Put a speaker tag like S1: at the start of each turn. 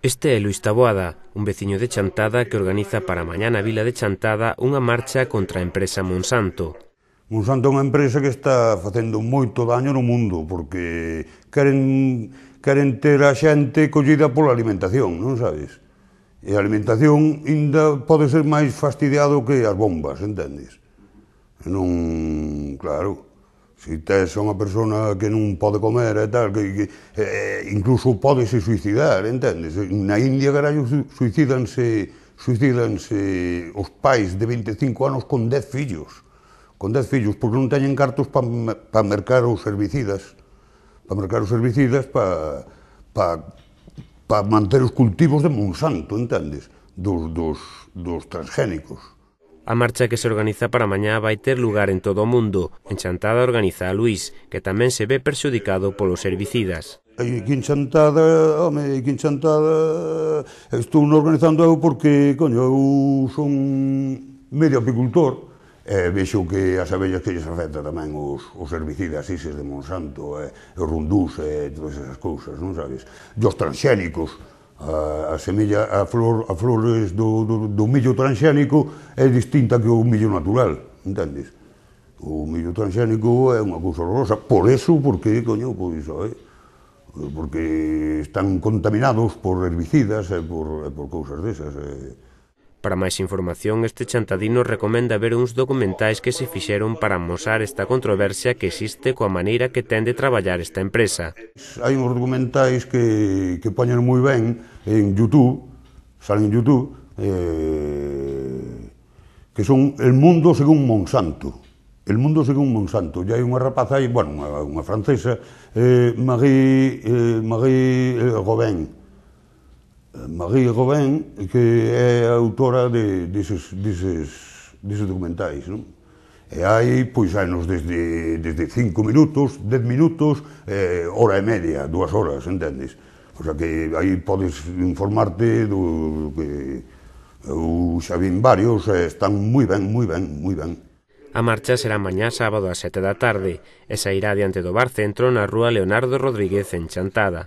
S1: Este é Luis Taboada, un veciño de Chantada que organiza para mañá na vila de Chantada unha marcha contra a empresa Monsanto.
S2: Monsanto é unha empresa que está facendo moito daño no mundo porque queren, queren ter a xente collida pola alimentación, non sabes? E a alimentación ainda pode ser máis fastidiado que as bombas, entendes? Non, claro. Se tes unha persona que non pode comer e tal, que, que eh, incluso pode se suicidar, entendes? Na India, carallo, suicidanse, suicidanse os pais de 25 anos con 10 fillos. Con 10 fillos, porque non teñen cartos para pa mercar os herbicidas. Para mercar os herbicidas, para pa, pa manter os cultivos de Monsanto, entendes? Dos, dos, dos transgénicos.
S1: A marcha que se organiza para mañá vai ter lugar en todo o mundo. En Chantada organiza a Luís, que tamén se ve perxudicado polos herbicidas.
S2: Aí en Chantada, home, aquí en Chantada, estou organizando eu porque, coño, eu son medio apicultor, e vexo que as abellas que lles afecta tamén os, os herbicidas ises de Monsanto, e, os rundús e todas esas cousas, non sabes? E os transxénicos, a, semilla, a flor, a flores do, do, do millo transxénico é distinta que o millo natural, entendes? O millo transxénico é unha cousa horrorosa, por eso, porque, coño, pois, oi, eh? porque están contaminados por herbicidas e por, e por cousas desas,
S1: Eh. Para máis información, este chantadino recomenda ver uns documentais que se fixeron para amosar esta controversia que existe coa maneira que ten de traballar esta empresa.
S2: Hai uns documentais que, que poñen moi ben en Youtube, salen en Youtube, eh, que son El mundo según Monsanto. El mundo según Monsanto. E hai unha rapaza aí, bueno, unha, unha francesa, eh, Marie, eh, Marie eh, Robin, María Robén, que é a autora de, dises, dises, dises documentais, non? E hai, pois, anos desde, desde cinco minutos, dez minutos, eh, hora e media, dúas horas, entendes? O sea que aí podes informarte do que eu xa vin varios, eh, están moi ben, moi ben, moi ben.
S1: A marcha será mañá sábado ás sete da tarde e sairá diante do bar centro na rúa Leonardo Rodríguez en Chantada.